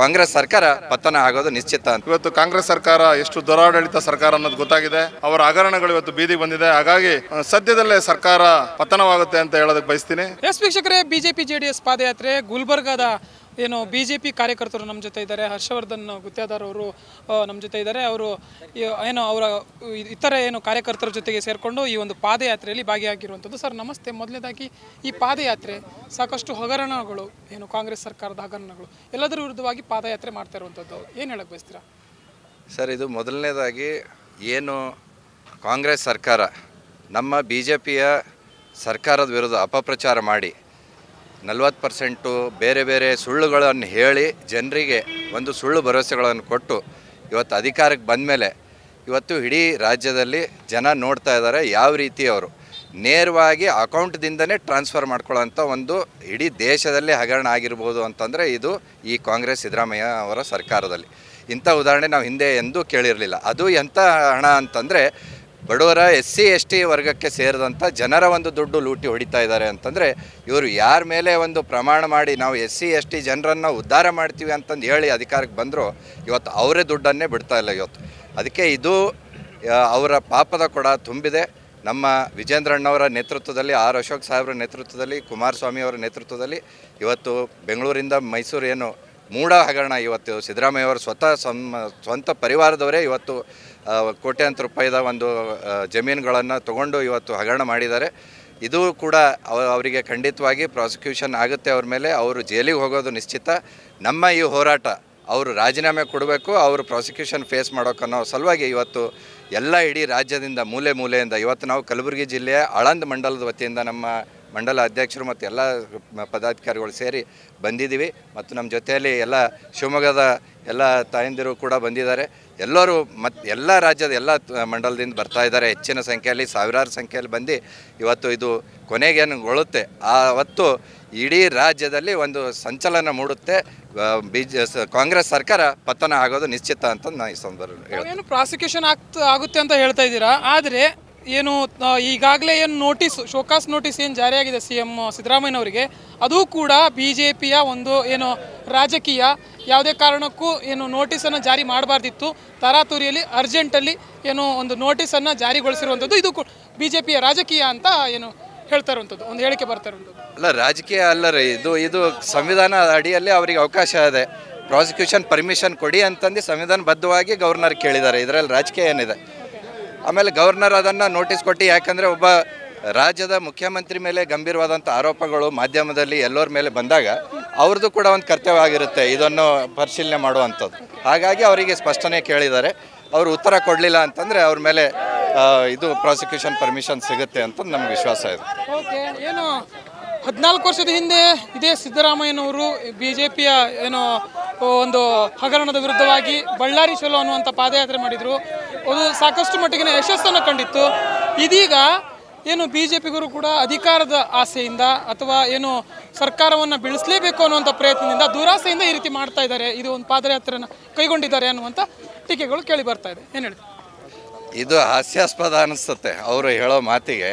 ಕಾಂಗ್ರೆಸ್ ಸರ್ಕಾರ ಪತನ ಆಗೋದು ನಿಶ್ಚಿತ ಅಂತ ಇವತ್ತು ಕಾಂಗ್ರೆಸ್ ಸರ್ಕಾರ ಎಷ್ಟು ದುರಾಡಳಿತ ಸರ್ಕಾರ ಅನ್ನೋದು ಗೊತ್ತಾಗಿದೆ ಅವರ ಹಗರಣಗಳು ಇವತ್ತು ಬೀದಿ ಬಂದಿದೆ ಹಾಗಾಗಿ ಸದ್ಯದಲ್ಲೇ ಸರ್ಕಾರ ಪತನವಾಗುತ್ತೆ ಅಂತ ಹೇಳೋದಕ್ಕೆ ಬಯಸ್ತೀನಿ ಎಸ್ ವೀಕ್ಷಕರೇ ಬಿಜೆಪಿ ಜೆಡಿಎಸ್ ಪಾದಯಾತ್ರೆ ಗುಲ್ಬರ್ಗಾದ ಏನು ಬಿ ಜೆ ಪಿ ಕಾರ್ಯಕರ್ತರು ನಮ್ಮ ಜೊತೆ ಇದ್ದಾರೆ ಹರ್ಷವರ್ಧನ್ ಗುತ್ತಾದಾರ್ ಅವರು ನಮ್ಮ ಜೊತೆ ಇದ್ದಾರೆ ಅವರು ಏನು ಅವರ ಇತರ ಏನು ಕಾರ್ಯಕರ್ತರ ಜೊತೆಗೆ ಸೇರಿಕೊಂಡು ಈ ಒಂದು ಪಾದಯಾತ್ರೆಯಲ್ಲಿ ಭಾಗಿಯಾಗಿರುವಂಥದ್ದು ಸರ್ ನಮಸ್ತೆ ಮೊದಲನೇದಾಗಿ ಈ ಪಾದಯಾತ್ರೆ ಸಾಕಷ್ಟು ಹಗರಣಗಳು ಏನು ಕಾಂಗ್ರೆಸ್ ಸರ್ಕಾರದ ಹಗರಣಗಳು ಎಲ್ಲದರ ವಿರುದ್ಧವಾಗಿ ಪಾದಯಾತ್ರೆ ಮಾಡ್ತಾ ಇರುವಂಥದ್ದು ಏನು ಹೇಳಕ್ಕೆ ಬಯಸ್ತೀರಾ ಸರ್ ಇದು ಮೊದಲನೇದಾಗಿ ಏನು ಕಾಂಗ್ರೆಸ್ ಸರ್ಕಾರ ನಮ್ಮ ಬಿ ಜೆ ಪಿಯ ಸರ್ಕಾರದ ವಿರುದ್ಧ ಅಪಪ್ರಚಾರ ಮಾಡಿ ನಲವತ್ತು ಪರ್ಸೆಂಟು ಬೇರೆ ಬೇರೆ ಸುಳ್ಳುಗಳನ್ನು ಹೇಳಿ ಜನರಿಗೆ ಒಂದು ಸುಳ್ಳು ಭರವಸೆಗಳನ್ನು ಕೊಟ್ಟು ಇವತ್ತು ಅಧಿಕಾರಕ್ಕೆ ಬಂದ ಮೇಲೆ ಇವತ್ತು ಇಡೀ ರಾಜ್ಯದಲ್ಲಿ ಜನ ನೋಡ್ತಾ ಇದ್ದಾರೆ ಯಾವ ರೀತಿ ಅವರು ನೇರವಾಗಿ ಅಕೌಂಟ್ದಿಂದನೇ ಟ್ರಾನ್ಸ್ಫರ್ ಮಾಡ್ಕೊಳ್ಳೋಂಥ ಒಂದು ಇಡೀ ದೇಶದಲ್ಲಿ ಹಗರಣ ಆಗಿರ್ಬೋದು ಅಂತಂದರೆ ಇದು ಈ ಕಾಂಗ್ರೆಸ್ ಸಿದ್ದರಾಮಯ್ಯ ಅವರ ಸರ್ಕಾರದಲ್ಲಿ ಇಂಥ ಉದಾಹರಣೆ ನಾವು ಹಿಂದೆ ಎಂದೂ ಕೇಳಿರಲಿಲ್ಲ ಅದು ಎಂಥ ಹಣ ಅಂತಂದರೆ ಬಡವರ ಎಸ್ ಸಿ ಎಸ್ ಟಿ ವರ್ಗಕ್ಕೆ ಸೇರಿದಂಥ ಜನರ ಒಂದು ದುಡ್ಡು ಲೂಟಿ ಹೊಡಿತಾ ಇದ್ದಾರೆ ಅಂತಂದರೆ ಇವರು ಯಾರ ಮೇಲೆ ಒಂದು ಪ್ರಮಾಣ ಮಾಡಿ ನಾವು ಎಸ್ ಸಿ ಎಸ್ ಟಿ ಜನರನ್ನು ಉದ್ಧಾರ ಮಾಡ್ತೀವಿ ಅಂತಂದು ಹೇಳಿ ಅಧಿಕಾರಕ್ಕೆ ಬಂದರೂ ಇವತ್ತು ಅವರೇ ದುಡ್ಡನ್ನೇ ಬಿಡ್ತಾ ಇಲ್ಲ ಇವತ್ತು ಅದಕ್ಕೆ ಇದು ಅವರ ಪಾಪದ ಕೊಡ ತುಂಬಿದೆ ನಮ್ಮ ವಿಜೇಂದ್ರಣ್ಣವರ ನೇತೃತ್ವದಲ್ಲಿ ಆರ್ ಅಶೋಕ್ ಸಾಹೇಬ್ರ ನೇತೃತ್ವದಲ್ಲಿ ಕುಮಾರಸ್ವಾಮಿ ಅವರ ನೇತೃತ್ವದಲ್ಲಿ ಇವತ್ತು ಬೆಂಗಳೂರಿಂದ ಮೈಸೂರು ಏನು ಮೂಢ ಹಗರಣ ಇವತ್ತು ಸಿದ್ದರಾಮಯ್ಯ ಅವರು ಸ್ವತಃ ಸ್ವಂತ ಪರಿವಾರದವರೇ ಇವತ್ತು ಕೋಟ್ಯಾಂತರ ರೂಪಾಯಿದ ಒಂದು ಜಮೀನುಗಳನ್ನು ತಗೊಂಡು ಇವತ್ತು ಹಗರಣ ಮಾಡಿದ್ದಾರೆ ಇದು ಕೂಡ ಅವರಿಗೆ ಖಂಡಿತವಾಗಿ ಪ್ರಾಸಿಕ್ಯೂಷನ್ ಆಗುತ್ತೆ ಅವ್ರ ಮೇಲೆ ಅವರು ಜೈಲಿಗೆ ಹೋಗೋದು ನಿಶ್ಚಿತ ನಮ್ಮ ಈ ಹೋರಾಟ ಅವರು ರಾಜೀನಾಮೆ ಕೊಡಬೇಕು ಅವರು ಪ್ರಾಸಿಕ್ಯೂಷನ್ ಫೇಸ್ ಮಾಡೋಕ್ಕನ್ನೋ ಸಲುವಾಗಿ ಇವತ್ತು ಎಲ್ಲ ಇಡೀ ರಾಜ್ಯದಿಂದ ಮೂಲೆ ಮೂಲೆಯಿಂದ ಇವತ್ತು ನಾವು ಕಲಬುರಗಿ ಜಿಲ್ಲೆಯ ಆಳಂದ ಮಂಡಲದ ವತಿಯಿಂದ ನಮ್ಮ ಮಂಡಲ ಅಧ್ಯಕ್ಷರು ಮತ್ತು ಎಲ್ಲ ಪದಾಧಿಕಾರಿಗಳು ಸೇರಿ ಬಂದಿದ್ದೀವಿ ಮತ್ತು ನಮ್ಮ ಜೊತೆಯಲ್ಲಿ ಎಲ್ಲ ಶಿವಮೊಗ್ಗದ ಎಲ್ಲ ತಾಯಂದಿರು ಕೂಡ ಬಂದಿದ್ದಾರೆ ಎಲ್ಲರೂ ಮತ್ತು ಎಲ್ಲ ರಾಜ್ಯದ ಎಲ್ಲ ಮಂಡಲದಿಂದ ಬರ್ತಾ ಇದ್ದಾರೆ ಹೆಚ್ಚಿನ ಸಂಖ್ಯೆಯಲ್ಲಿ ಸಾವಿರಾರು ಸಂಖ್ಯೆಯಲ್ಲಿ ಬಂದು ಇವತ್ತು ಇದು ಕೊನೆಗೇನುಗೊಳ್ಳುತ್ತೆ ಆವತ್ತು ಇಡೀ ರಾಜ್ಯದಲ್ಲಿ ಒಂದು ಸಂಚಲನ ಮೂಡುತ್ತೆ ಬಿ ಕಾಂಗ್ರೆಸ್ ಸರ್ಕಾರ ಪತನ ಆಗೋದು ನಿಶ್ಚಿತ ಅಂತ ನಾನು ಈ ಸಂದರ್ಭ ಪ್ರಾಸಿಕ್ಯೂಷನ್ ಆಗ್ತಾ ಆಗುತ್ತೆ ಅಂತ ಹೇಳ್ತಾ ಇದ್ದೀರಾ ಆದರೆ ಏನು ಈಗಾಗಲೇ ಏನು ನೋಟಿಸ್ ಶೋಕಾಸ್ ನೋಟಿಸ್ ಏನು ಜಾರಿಯಾಗಿದೆ ಸಿ ಎಂ ಸಿದ್ದರಾಮಯ್ಯನವರಿಗೆ ಅದು ಕೂಡ ಬಿ ಜೆ ಪಿಯ ಒಂದು ಏನು ರಾಜಕೀಯ ಯಾವುದೇ ಕಾರಣಕ್ಕೂ ಏನು ನೋಟಿಸನ್ನು ಜಾರಿ ಮಾಡಬಾರ್ದಿತ್ತು ತರಾತುರಿಯಲ್ಲಿ ಅರ್ಜೆಂಟಲ್ಲಿ ಏನು ಒಂದು ನೋಟಿಸನ್ನು ಜಾರಿಗೊಳಿಸಿರುವಂಥದ್ದು ಇದು ಬಿ ಜೆ ಪಿಯ ರಾಜಕೀಯ ಅಂತ ಏನು ಹೇಳ್ತಾ ಇರುವಂಥದ್ದು ಒಂದು ಹೇಳಿಕೆ ಬರ್ತಾ ಇರುವಂಥದ್ದು ಅಲ್ಲ ರಾಜಕೀಯ ಅಲ್ಲ ರೀ ಇದು ಇದು ಸಂವಿಧಾನ ಅಡಿಯಲ್ಲಿ ಅವರಿಗೆ ಅವಕಾಶ ಇದೆ ಪ್ರಾಸಿಕ್ಯೂಷನ್ ಪರ್ಮಿಷನ್ ಕೊಡಿ ಅಂತಂದು ಸಂವಿಧಾನಬದ್ಧವಾಗಿ ಗವರ್ನರ್ ಕೇಳಿದ್ದಾರೆ ಇದರಲ್ಲಿ ರಾಜಕೀಯ ಏನಿದೆ ಆಮೇಲೆ ಗವರ್ನರ್ ಅದನ್ನು ನೋಟಿಸ್ ಕೊಟ್ಟು ಯಾಕಂದರೆ ಒಬ್ಬ ರಾಜ್ಯದ ಮುಖ್ಯಮಂತ್ರಿ ಮೇಲೆ ಗಂಭೀರವಾದಂಥ ಆರೋಪಗಳು ಮಾಧ್ಯಮದಲ್ಲಿ ಎಲ್ಲರ ಮೇಲೆ ಬಂದಾಗ ಅವ್ರದ್ದು ಕೂಡ ಒಂದು ಕರ್ತವ್ಯ ಆಗಿರುತ್ತೆ ಇದನ್ನು ಪರಿಶೀಲನೆ ಮಾಡುವಂಥದ್ದು ಹಾಗಾಗಿ ಅವರಿಗೆ ಸ್ಪಷ್ಟನೆ ಕೇಳಿದ್ದಾರೆ ಅವರು ಉತ್ತರ ಕೊಡಲಿಲ್ಲ ಅಂತಂದರೆ ಅವ್ರ ಮೇಲೆ ಇದು ಪ್ರಾಸಿಕ್ಯೂಷನ್ ಪರ್ಮಿಷನ್ ಸಿಗುತ್ತೆ ಅಂತ ನಮ್ಗೆ ವಿಶ್ವಾಸ ಇದೆ ಏನು ಹದಿನಾಲ್ಕು ವರ್ಷದ ಹಿಂದೆ ಇದೇ ಸಿದ್ದರಾಮಯ್ಯನವರು ಬಿ ಜೆ ಪಿಯ ಏನು ಒಂದು ಹಗರಣದ ವಿರುದ್ಧವಾಗಿ ಬಳ್ಳಾರಿ ಚಲೋ ಅನ್ನುವಂಥ ಪಾದಯಾತ್ರೆ ಮಾಡಿದರು ಅದು ಸಾಕಷ್ಟು ಮಟ್ಟಿಗೆ ಯಶಸ್ಸನ್ನು ಕಂಡಿತ್ತು ಇದೀಗ ಏನು ಬಿ ಜೆ ಪಿಗರು ಕೂಡ ಅಧಿಕಾರದ ಆಸೆಯಿಂದ ಅಥವಾ ಏನು ಸರ್ಕಾರವನ್ನು ಬೆಳೆಸಲೇಬೇಕು ಅನ್ನುವಂಥ ಪ್ರಯತ್ನದಿಂದ ದುರಾಸೆಯಿಂದ ಈ ರೀತಿ ಮಾಡ್ತಾ ಇದ್ದಾರೆ ಇದು ಒಂದು ಪಾದಯಾತ್ರೆನ ಕೈಗೊಂಡಿದ್ದಾರೆ ಅನ್ನುವಂಥ ಟೀಕೆಗಳು ಕೇಳಿ ಬರ್ತಾ ಇದೆ ಏನು ಹೇಳಿ ಇದು ಹಾಸ್ಯಾಸ್ಪದ ಅನಿಸುತ್ತೆ ಅವರು ಹೇಳೋ ಮಾತಿಗೆ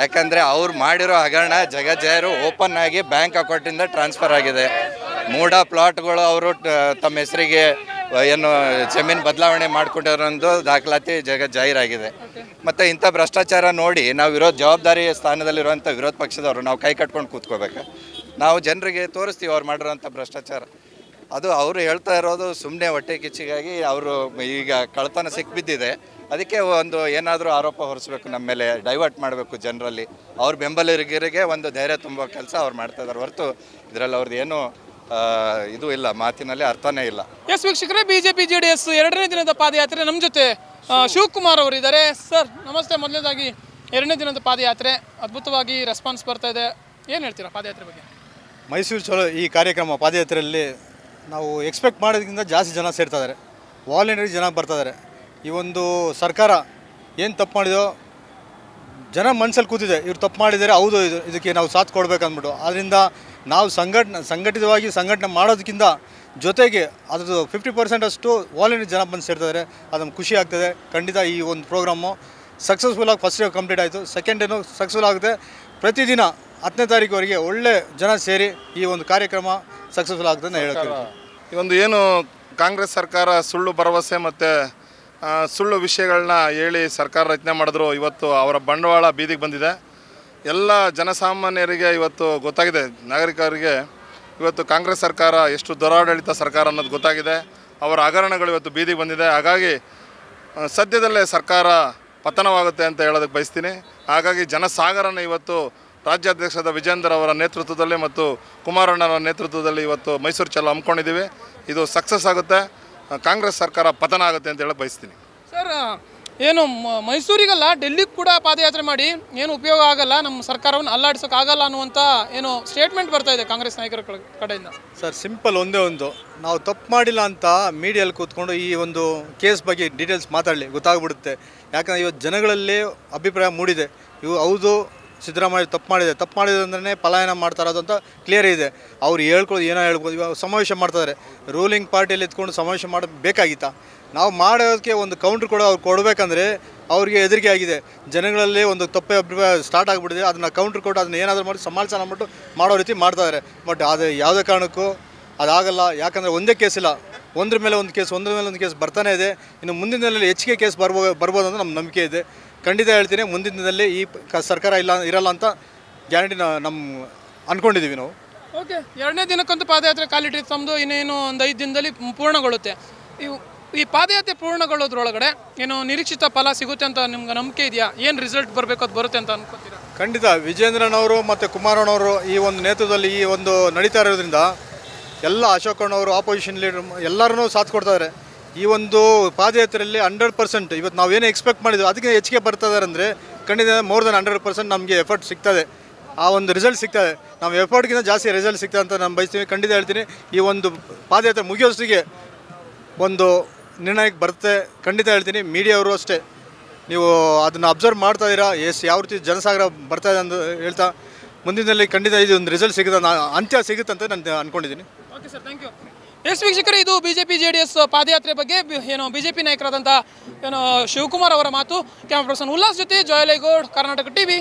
ಯಾಕಂದರೆ ಅವ್ರು ಮಾಡಿರೋ ಹಗರಣ ಜಗಜಯರು ಓಪನ್ ಆಗಿ ಬ್ಯಾಂಕ್ ಅಕೌಂಟಿಂದ ಟ್ರಾನ್ಸ್ಫರ್ ಆಗಿದೆ ಮೂಡ ಪ್ಲಾಟ್ಗಳು ಅವರು ತಮ್ಮ ಹೆಸರಿಗೆ ಏನು ಜಮೀನು ಬದಲಾವಣೆ ಮಾಡಿಕೊಂಡಿರೋದು ದಾಖಲಾತಿ ಜಗ ಜಾಹೀರಾಗಿದೆ ಮತ್ತು ಇಂಥ ಭ್ರಷ್ಟಾಚಾರ ನೋಡಿ ನಾವು ವಿರೋಧ ಜವಾಬ್ದಾರಿ ಸ್ಥಾನದಲ್ಲಿರುವಂಥ ವಿರೋಧ ಪಕ್ಷದವರು ನಾವು ಕೈ ಕಟ್ಕೊಂಡು ಕೂತ್ಕೋಬೇಕು ನಾವು ಜನರಿಗೆ ತೋರಿಸ್ತೀವಿ ಅವ್ರು ಮಾಡಿರೋಂಥ ಭ್ರಷ್ಟಾಚಾರ ಅದು ಅವರು ಹೇಳ್ತಾ ಇರೋದು ಸುಮ್ಮನೆ ಹೊಟ್ಟೆ ಕಿಚ್ಚಿಗಾಗಿ ಅವರು ಈಗ ಕಳ್ತನ ಸಿಕ್ಕಿಬಿದ್ದಿದೆ ಅದಕ್ಕೆ ಒಂದು ಏನಾದರೂ ಆರೋಪ ಹೊರಿಸ್ಬೇಕು ನಮ್ಮ ಮೇಲೆ ಡೈವರ್ಟ್ ಮಾಡಬೇಕು ಜನರಲ್ಲಿ ಅವ್ರ ಬೆಂಬಲಿಗರಿಗೆ ಒಂದು ಧೈರ್ಯ ತುಂಬೋ ಕೆಲಸ ಅವ್ರು ಮಾಡ್ತಾ ಇದ್ದಾರೆ ಹೊರತು ಇದರಲ್ಲಿ ಅವ್ರದ್ದು ಏನು ಇದು ಇಲ್ಲ ಮಾತಿನಲ್ಲಿ ಅರ್ಥನೇ ಇಲ್ಲ ಎಸ್ ವೀಕ್ಷಕರೇ ಬಿಜೆಪಿ ಜೆ ಡಿ ಎಸ್ ಎರಡನೇ ದಿನದ ಪಾದಯಾತ್ರೆ ನಮ್ಮ ಜೊತೆ ಶಿವಕುಮಾರ್ ಅವರಿದ್ದಾರೆ ಸರ್ ನಮಸ್ತೆ ಮೊದಲನೇದಾಗಿ ಎರಡನೇ ದಿನದ ಪಾದಯಾತ್ರೆ ಅದ್ಭುತವಾಗಿ ರೆಸ್ಪಾನ್ಸ್ ಬರ್ತಾ ಇದೆ ಏನು ಹೇಳ್ತೀರಾ ಪಾದಯಾತ್ರೆ ಬಗ್ಗೆ ಮೈಸೂರು ಚಲೋ ಈ ಕಾರ್ಯಕ್ರಮ ಪಾದಯಾತ್ರೆಯಲ್ಲಿ ನಾವು ಎಕ್ಸ್ಪೆಕ್ಟ್ ಮಾಡೋದಕ್ಕಿಂತ ಜಾಸ್ತಿ ಜನ ಸೇರ್ತಾ ಇದ್ದಾರೆ ವಾಲಂಟಿಯರ್ ಜನ ಬರ್ತಾ ಇದ್ದಾರೆ ಈ ಒಂದು ಸರ್ಕಾರ ಏನು ತಪ್ಪು ಮಾಡಿದೋ ಜನ ಮನಸ್ಸಲ್ಲಿ ಕೂತಿದೆ ಇವ್ರು ತಪ್ಪು ಮಾಡಿದರೆ ಹೌದು ಇದು ಇದಕ್ಕೆ ನಾವು ಸಾಥ್ ಕೊಡಬೇಕಂದ್ಬಿಟ್ಟು ಆದ್ದರಿಂದ ನಾವು ಸಂಘಟನೆ ಸಂಘಟಿತವಾಗಿ ಸಂಘಟನೆ ಮಾಡೋದಕ್ಕಿಂತ ಜೊತೆಗೆ ಅದ್ರದ್ದು ಫಿಫ್ಟಿ ಪರ್ಸೆಂಟ್ ಅಷ್ಟು ವಾಲಿನ ಜನ ಬಂದು ಸೇರ್ತಾರೆ ಅದನ್ನು ಖುಷಿ ಆಗ್ತದೆ ಖಂಡಿತ ಈ ಒಂದು ಪ್ರೋಗ್ರಾಮು ಸಕ್ಸಸ್ಫುಲ್ ಆಗಿ ಫಸ್ಟ್ ಡೇ ಕಂಪ್ಲೀಟ್ ಆಯಿತು ಸೆಕೆಂಡ್ ಏನು ಸಕ್ಸಸ್ಫುಲ್ ಆಗುತ್ತೆ ಪ್ರತಿದಿನ ಹತ್ತನೇ ತಾರೀಕುವರೆಗೆ ಒಳ್ಳೆ ಜನ ಸೇರಿ ಈ ಒಂದು ಕಾರ್ಯಕ್ರಮ ಸಕ್ಸಸ್ಫುಲ್ ಆಗ್ತದೆ ಹೇಳ್ತೀನಿ ಈ ಒಂದು ಏನು ಕಾಂಗ್ರೆಸ್ ಸರ್ಕಾರ ಸುಳ್ಳು ಭರವಸೆ ಮತ್ತು ಸುಳ್ಳು ವಿಷಯಗಳನ್ನ ಹೇಳಿ ಸರ್ಕಾರ ರಚನೆ ಮಾಡಿದ್ರು ಇವತ್ತು ಅವರ ಬಂಡವಾಳ ಬೀದಿಗೆ ಬಂದಿದೆ ಎಲ್ಲ ಜನಸಾಮಾನ್ಯರಿಗೆ ಇವತ್ತು ಗೊತ್ತಾಗಿದೆ ನಾಗರಿಕರಿಗೆ ಇವತ್ತು ಕಾಂಗ್ರೆಸ್ ಸರ್ಕಾರ ಎಷ್ಟು ದುರಾಡಳಿತ ಸರ್ಕಾರ ಅನ್ನೋದು ಗೊತ್ತಾಗಿದೆ ಅವರ ಹಗರಣಗಳು ಇವತ್ತು ಬೀದಿಗೆ ಬಂದಿದೆ ಹಾಗಾಗಿ ಸದ್ಯದಲ್ಲೇ ಸರ್ಕಾರ ಪತನವಾಗುತ್ತೆ ಅಂತ ಹೇಳೋದಕ್ಕೆ ಬಯಸ್ತೀನಿ ಹಾಗಾಗಿ ಜನಸಾಗರನ ಇವತ್ತು ರಾಜ್ಯಾಧ್ಯಕ್ಷದ ವಿಜೇಂದ್ರ ಅವರ ನೇತೃತ್ವದಲ್ಲಿ ಮತ್ತು ಕುಮಾರಣ್ಣನವರ ನೇತೃತ್ವದಲ್ಲಿ ಇವತ್ತು ಮೈಸೂರು ಚಲೋ ಹಮ್ಮಿಕೊಂಡಿದ್ದೀವಿ ಇದು ಸಕ್ಸಸ್ ಆಗುತ್ತೆ ಕಾಂಗ್ರೆಸ್ ಸರ್ಕಾರ ಪತನ ಆಗುತ್ತೆ ಅಂತ ಹೇಳಿ ಬಯಸ್ತೀನಿ ಸರ್ ಏನು ಮೈಸೂರಿಗಲ್ಲ ಡೆಲ್ಲಿಗೆ ಕೂಡ ಪಾದಯಾತ್ರೆ ಮಾಡಿ ಏನು ಉಪಯೋಗ ಆಗಲ್ಲ ನಮ್ಮ ಸರ್ಕಾರವನ್ನು ಅಲ್ಲಾಡಿಸೋಕ್ಕಾಗಲ್ಲ ಅನ್ನುವಂಥ ಏನು ಸ್ಟೇಟ್ಮೆಂಟ್ ಬರ್ತಾ ಇದೆ ಕಾಂಗ್ರೆಸ್ ನಾಯಕರ ಕಡೆಯಿಂದ ಸರ್ ಸಿಂಪಲ್ ಒಂದೇ ಒಂದು ನಾವು ತಪ್ಪು ಮಾಡಿಲ್ಲ ಅಂತ ಮೀಡಿಯಲ್ಲಿ ಕೂತ್ಕೊಂಡು ಈ ಒಂದು ಕೇಸ್ ಬಗ್ಗೆ ಡೀಟೇಲ್ಸ್ ಮಾತಾಡಲಿ ಗೊತ್ತಾಗ್ಬಿಡುತ್ತೆ ಯಾಕಂದರೆ ಇವತ್ತು ಜನಗಳಲ್ಲಿ ಅಭಿಪ್ರಾಯ ಮೂಡಿದೆ ಇವು ಹೌದು ಸಿದ್ದರಾಮಯ್ಯ ತಪ್ಪು ಮಾಡಿದೆ ತಪ್ಪು ಅಂದ್ರೆ ಪಲಾಯನ ಮಾಡ್ತಾ ಅಂತ ಕ್ಲಿಯರ್ ಇದೆ ಅವ್ರು ಹೇಳ್ಕೊಳ್ಳೋದು ಏನೋ ಹೇಳ್ಬೋದು ಇವಾಗ ಸಮಾವೇಶ ಮಾಡ್ತಾರೆ ರೂಲಿಂಗ್ ಪಾರ್ಟಿಯಲ್ಲಿ ಎತ್ಕೊಂಡು ಸಮಾವೇಶ ಮಾಡಬೇಕಾಗಿತ್ತಾ ನಾವು ಮಾಡೋದಕ್ಕೆ ಒಂದು ಕೌಂಟ್ರ್ ಕೂಡ ಅವ್ರು ಕೊಡಬೇಕಂದ್ರೆ ಅವರಿಗೆ ಹೆದರಿಕೆ ಆಗಿದೆ ಜನಗಳಲ್ಲಿ ಒಂದು ತಪ್ಪೆ ಅಭಿಪ್ರಾಯ ಸ್ಟಾರ್ಟ್ ಆಗಿಬಿಟ್ಟಿದೆ ಅದನ್ನು ಕೌಂಟ್ರ್ ಕೊಟ್ಟು ಅದನ್ನ ಏನಾದರೂ ಮಾಡಿ ಸಮಾಲೋಚನೆ ಮಾಡಿ ಮಾಡೋ ರೀತಿ ಮಾಡ್ತಾಯಿದ್ದಾರೆ ಬಟ್ ಅದು ಯಾವುದೇ ಕಾರಣಕ್ಕೂ ಅದಾಗಲ್ಲ ಯಾಕಂದರೆ ಒಂದೇ ಕೇಸ್ ಇಲ್ಲ ಒಂದ್ರ ಮೇಲೆ ಒಂದು ಕೇಸ್ ಒಂದ್ರ ಮೇಲೆ ಒಂದು ಕೇಸ್ ಬರ್ತಾನೆ ಇದೆ ಇನ್ನು ದಿನದಲ್ಲಿ ಹೆಚ್ಚಿಗೆ ಕೇಸ್ ಬರ್ಬೋ ಬರ್ಬೋದು ಅಂತ ನಮ್ಮ ನಂಬಿಕೆ ಇದೆ ಖಂಡಿತ ಹೇಳ್ತೀನಿ ಮುಂದಿನ ದಿನದಲ್ಲಿ ಈ ಸರ್ಕಾರ ಇಲ್ಲ ಇರಲ್ಲ ಅಂತ ಗ್ಯಾರಂಟಿ ನಮ್ಮ ಅಂದ್ಕೊಂಡಿದ್ದೀವಿ ನಾವು ಓಕೆ ಎರಡನೇ ದಿನಕ್ಕಂತೂ ಪಾದಯಾತ್ರೆ ಕಾಲಿಟ್ರಿ ತಮ್ಮದು ಇನ್ನೇನು ಒಂದು ಐದು ದಿನದಲ್ಲಿ ಪೂರ್ಣಗೊಳ್ಳುತ್ತೆ ಇವು ಈ ಪಾದಯಾತ್ರೆ ಪೂರ್ಣಗೊಳ್ಳೋದ್ರೊಳಗಡೆ ಏನು ನಿರೀಕ್ಷಿತ ಫಲ ಸಿಗುತ್ತೆ ಅಂತ ನಿಮ್ಗೆ ನಂಬಿಕೆ ಇದೆಯಾ ಏನು ರಿಸಲ್ಟ್ ಬರಬೇಕು ಅದು ಬರುತ್ತೆ ಅಂತ ಅನ್ಕೋತೀರಾ ಖಂಡಿತ ವಿಜೇಂದ್ರನವರು ಮತ್ತು ಕುಮಾರಣ್ಣವರು ಈ ಒಂದು ನೇತೃತ್ವದಲ್ಲಿ ಈ ಒಂದು ನಡೀತಾ ಇರೋದ್ರಿಂದ ಎಲ್ಲ ಅಶೋಕಣ್ಣವರು ಆಪೋಸಿಷನ್ ಲೀಡರ್ ಎಲ್ಲರನ್ನೂ ಸಾಥ್ ಕೊಡ್ತಾರೆ ಈ ಒಂದು ಪಾದಯಾತ್ರೆಯಲ್ಲಿ ಹಂಡ್ರೆಡ್ ಪರ್ಸೆಂಟ್ ಇವತ್ತು ನಾವು ಏನೇ ಎಕ್ಸ್ಪೆಕ್ಟ್ ಮಾಡಿದ್ವಿ ಅದಕ್ಕೆ ಹೆಚ್ಚಿಗೆ ಬರ್ತಾ ಇದ್ದಾರೆ ಅಂದರೆ ಖಂಡಿತ ಮೋರ್ ದನ್ ಹಂಡ್ರೆಡ್ ಪರ್ಸೆಂಟ್ ನಮಗೆ ಎಫರ್ಟ್ ಸಿಗ್ತದೆ ಆ ಒಂದು ರಿಸಲ್ಟ್ ಸಿಗ್ತದೆ ನಾವು ಎಫರ್ಟ್ಗಿಂತ ಜಾಸ್ತಿ ರಿಸಲ್ಟ್ ಸಿಗ್ತದೆ ಅಂತ ನಾನು ಬಯಸ್ತೀವಿ ಖಂಡಿತ ಹೇಳ್ತೀನಿ ಈ ಒಂದು ಪಾದಯಾತ್ರೆ ಮುಗಿಯೋಷ್ಟಿಗೆ ಒಂದು ನಿರ್ಣಯಕ್ಕೆ ಬರುತ್ತೆ ಖಂಡಿತ ಹೇಳ್ತೀನಿ ಮೀಡಿಯಾವರು ಅಷ್ಟೇ ನೀವು ಅದನ್ನು ಅಬ್ಸರ್ವ್ ಮಾಡ್ತಾ ಇದೀರಾ ಎಸ್ ಯಾವ ರೀತಿ ಜನಸಾಗರ ಬರ್ತಾ ಇದೆ ಅಂತ ಹೇಳ್ತಾ ಮುಂದಿನಲ್ಲಿ ಖಂಡಿತ ಇದು ಒಂದು ರಿಸಲ್ಟ್ ಸಿಗುತ್ತೆ ಅಂತ್ಯ ಸಿಗುತ್ತಂತ ನಾನು ಅಂದ್ಕೊಂಡಿದ್ದೀನಿ okay sir thank you yes ವೀಕ್ಷಕರು ಇದು ಬಿಜೆಪಿ ಜೆಡಿಎಸ್ ಪಾದಯಾತ್ರೆ ಬಗ್ಗೆ ಏನು ಬಿಜೆಪಿ ನಾಯಕರಾದಂಥ ಏನು ಶಿವಕುಮಾರ್ ಅವರ ಮಾತು ಕ್ಯಾಮ್ರಾ ಪರ್ಸನ್ ಉಲ್ಲಾಸ್ ಜೊತೆ ಜಯಲೇಗೌಡ್ ಕರ್ನಾಟಕ ಟಿವಿ